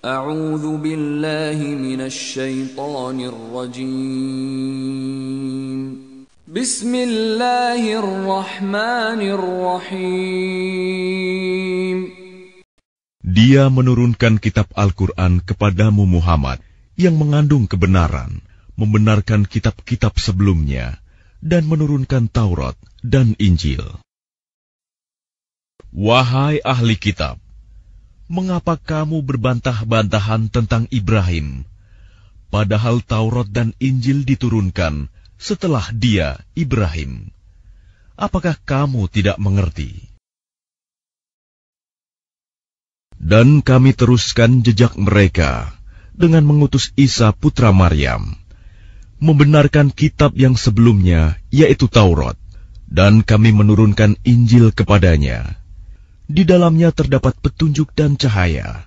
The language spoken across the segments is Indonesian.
أعوذ بالله من الشيطان الرجيم بسم الله الرحمن الرحيم Dia menurunkan kitab Al-Quran kepadamu Muhammad yang mengandung kebenaran, membenarkan kitab-kitab sebelumnya, dan menurunkan Taurat dan Injil. Wahai ahli kitab, mengapa kamu berbantah-bantahan tentang Ibrahim? Padahal Taurat dan Injil diturunkan setelah dia, Ibrahim. Apakah kamu tidak mengerti? Dan kami teruskan jejak mereka dengan mengutus Isa putra Maryam, membenarkan kitab yang sebelumnya, yaitu Taurat, dan kami menurunkan Injil kepadanya.' Di dalamnya terdapat petunjuk dan cahaya,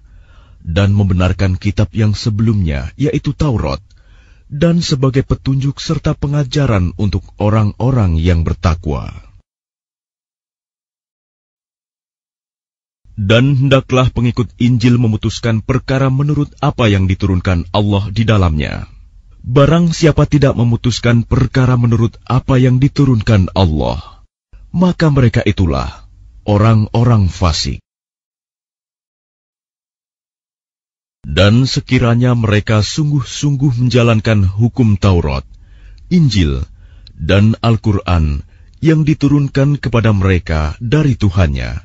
dan membenarkan kitab yang sebelumnya, yaitu Taurat, dan sebagai petunjuk serta pengajaran untuk orang-orang yang bertakwa. Dan hendaklah pengikut Injil memutuskan perkara menurut apa yang diturunkan Allah di dalamnya. Barang siapa tidak memutuskan perkara menurut apa yang diturunkan Allah, maka mereka itulah orang-orang fasik. Dan sekiranya mereka sungguh-sungguh menjalankan hukum Taurat, Injil, dan Al-Quran yang diturunkan kepada mereka dari Tuhannya,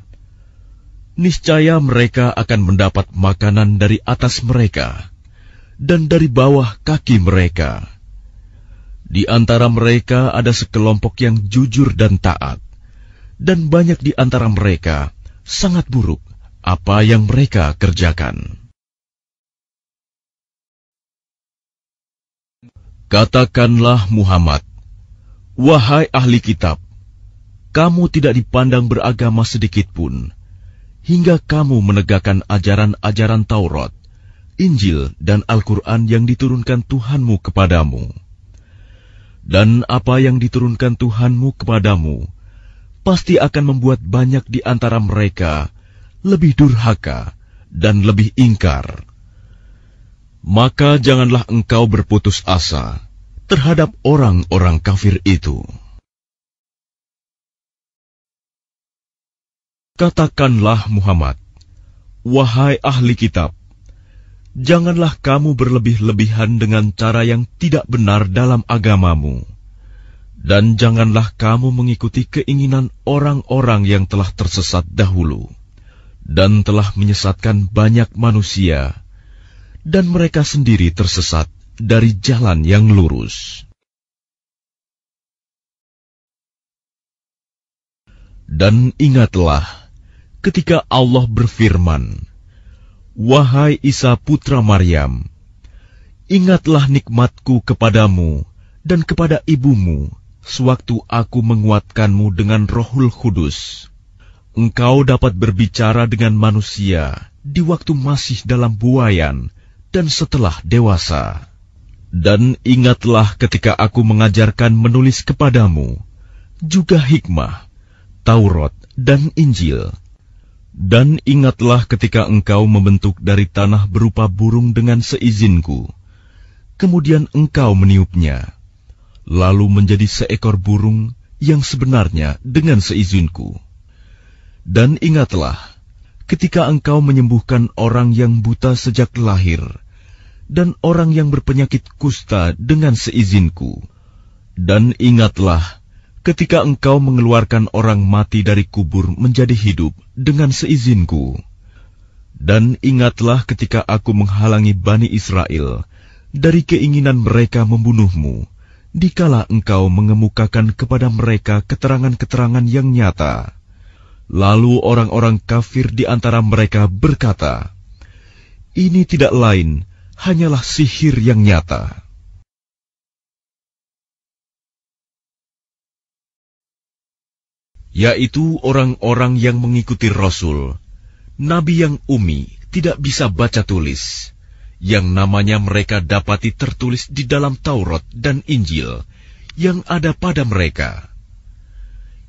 niscaya mereka akan mendapat makanan dari atas mereka dan dari bawah kaki mereka. Di antara mereka ada sekelompok yang jujur dan taat, dan banyak di antara mereka sangat buruk apa yang mereka kerjakan. Katakanlah Muhammad, "Wahai ahli kitab, kamu tidak dipandang beragama sedikit pun, hingga kamu menegakkan ajaran-ajaran Taurat, Injil, dan Al-Quran yang diturunkan Tuhanmu kepadamu." Dan apa yang diturunkan Tuhanmu kepadamu, pasti akan membuat banyak di antara mereka lebih durhaka dan lebih ingkar. Maka janganlah engkau berputus asa terhadap orang-orang kafir itu. Katakanlah Muhammad, wahai ahli kitab, janganlah kamu berlebih-lebihan dengan cara yang tidak benar dalam agamamu dan janganlah kamu mengikuti keinginan orang-orang yang telah tersesat dahulu dan telah menyesatkan banyak manusia, dan mereka sendiri tersesat dari jalan yang lurus. Dan ingatlah ketika Allah berfirman, "Wahai Isa putra Maryam, ingatlah nikmatku kepadamu dan kepada ibumu." sewaktu aku menguatkanmu dengan rohul kudus. Engkau dapat berbicara dengan manusia di waktu masih dalam buayan dan setelah dewasa. Dan ingatlah ketika aku mengajarkan menulis kepadamu, juga hikmah, Taurat dan Injil. Dan ingatlah ketika engkau membentuk dari tanah berupa burung dengan seizinku, kemudian engkau meniupnya lalu menjadi seekor burung yang sebenarnya dengan seizinku. Dan ingatlah, ketika engkau menyembuhkan orang yang buta sejak lahir, dan orang yang berpenyakit kusta dengan seizinku. Dan ingatlah, ketika engkau mengeluarkan orang mati dari kubur menjadi hidup dengan seizinku. Dan ingatlah ketika aku menghalangi Bani Israel dari keinginan mereka membunuhmu, dikala engkau mengemukakan kepada mereka keterangan-keterangan yang nyata. Lalu orang-orang kafir di antara mereka berkata, "Ini tidak lain, hanyalah sihir yang nyata." Yaitu orang-orang yang mengikuti Rasul, nabi yang umi tidak bisa baca tulis yang namanya mereka dapati tertulis di dalam Taurat dan Injil yang ada pada mereka,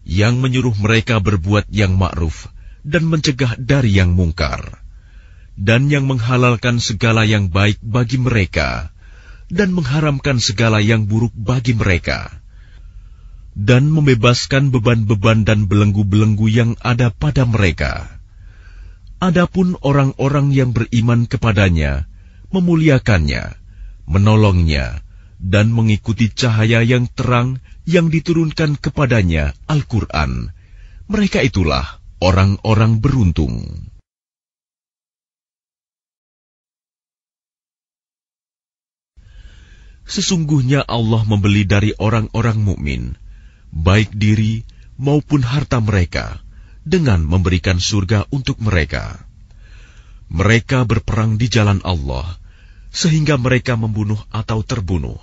yang menyuruh mereka berbuat yang ma'ruf dan mencegah dari yang mungkar, dan yang menghalalkan segala yang baik bagi mereka, dan mengharamkan segala yang buruk bagi mereka, dan membebaskan beban-beban dan belenggu-belenggu yang ada pada mereka. Adapun orang-orang yang beriman kepadanya, memuliakannya, menolongnya, dan mengikuti cahaya yang terang yang diturunkan kepadanya Al-Quran. Mereka itulah orang-orang beruntung. Sesungguhnya Allah membeli dari orang-orang mukmin, baik diri maupun harta mereka, dengan memberikan surga untuk mereka. Mereka berperang di jalan Allah, sehingga mereka membunuh atau terbunuh.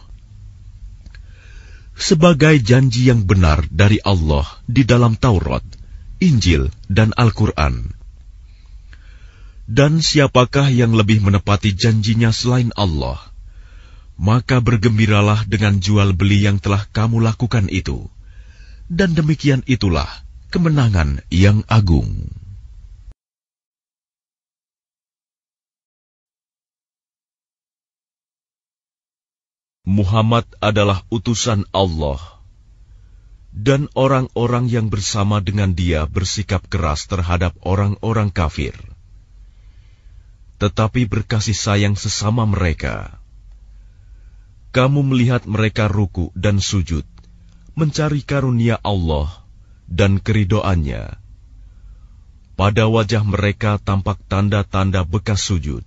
Sebagai janji yang benar dari Allah di dalam Taurat, Injil, dan Al-Quran. Dan siapakah yang lebih menepati janjinya selain Allah? Maka bergembiralah dengan jual beli yang telah kamu lakukan itu. Dan demikian itulah kemenangan yang agung. Muhammad adalah utusan Allah, dan orang-orang yang bersama dengan dia bersikap keras terhadap orang-orang kafir, tetapi berkasih sayang sesama mereka. Kamu melihat mereka ruku dan sujud, mencari karunia Allah dan keridoannya. Pada wajah mereka tampak tanda-tanda bekas sujud.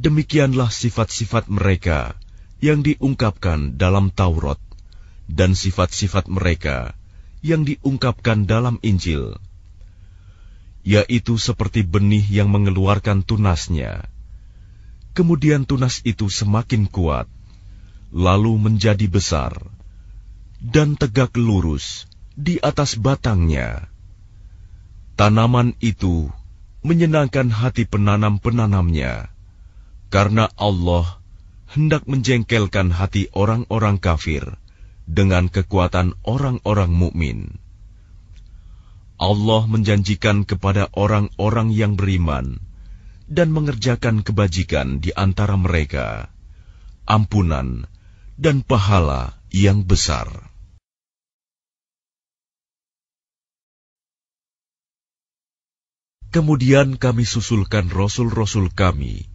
Demikianlah sifat-sifat mereka yang diungkapkan dalam Taurat dan sifat-sifat mereka yang diungkapkan dalam Injil, yaitu seperti benih yang mengeluarkan tunasnya. Kemudian tunas itu semakin kuat, lalu menjadi besar dan tegak lurus di atas batangnya. Tanaman itu menyenangkan hati penanam-penanamnya, karena Allah hendak menjengkelkan hati orang-orang kafir dengan kekuatan orang-orang mukmin. Allah menjanjikan kepada orang-orang yang beriman dan mengerjakan kebajikan di antara mereka ampunan dan pahala yang besar. Kemudian kami susulkan rasul-rasul kami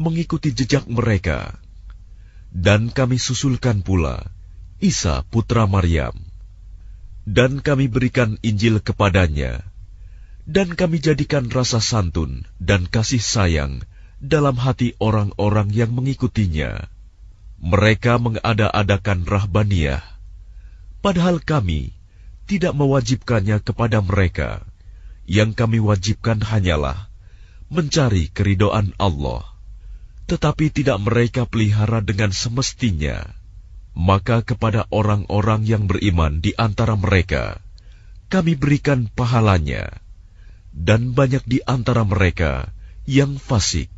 mengikuti jejak mereka dan kami susulkan pula Isa putra Maryam. Dan kami berikan Injil kepadanya. Dan kami jadikan rasa santun dan kasih sayang dalam hati orang-orang yang mengikutinya. Mereka mengada-adakan rahbaniyah. padahal kami tidak mewajibkannya kepada mereka. Yang kami wajibkan hanyalah mencari keridoan Allah tetapi tidak mereka pelihara dengan semestinya, maka kepada orang-orang yang beriman di antara mereka, kami berikan pahalanya, dan banyak di antara mereka yang fasik.